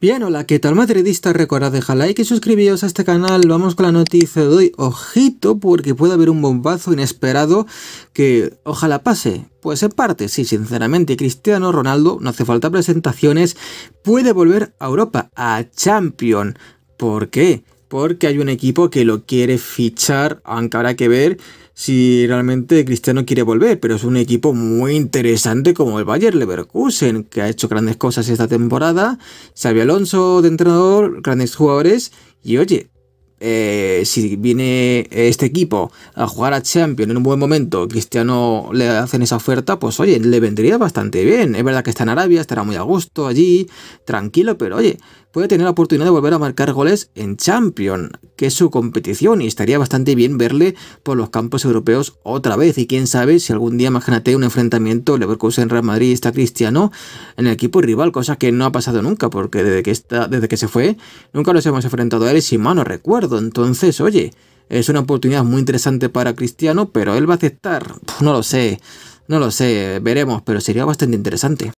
Bien, hola, ¿qué tal madridista? Recuerda dejar like y suscribiros a este canal. Vamos con la noticia de hoy. Ojito, porque puede haber un bombazo inesperado que ojalá pase. Pues en parte, sí, sinceramente, Cristiano Ronaldo, no hace falta presentaciones, puede volver a Europa, a Champion. ¿Por qué? porque hay un equipo que lo quiere fichar, aunque habrá que ver si realmente Cristiano quiere volver, pero es un equipo muy interesante como el Bayern Leverkusen, que ha hecho grandes cosas esta temporada, Xavi Alonso de entrenador, grandes jugadores, y oye, eh, si viene este equipo a jugar a Champions en un buen momento, Cristiano le hacen esa oferta, pues oye, le vendría bastante bien. Es verdad que está en Arabia, estará muy a gusto allí, tranquilo, pero oye, puede tener la oportunidad de volver a marcar goles en Champions que es su competición y estaría bastante bien verle por los campos europeos otra vez y quién sabe si algún día imagínate un enfrentamiento Leverkusen-Real Madrid está Cristiano en el equipo rival, cosa que no ha pasado nunca porque desde que, está, desde que se fue nunca los hemos enfrentado a él si mano no recuerdo, entonces oye, es una oportunidad muy interesante para Cristiano pero él va a aceptar, no lo sé, no lo sé, veremos, pero sería bastante interesante.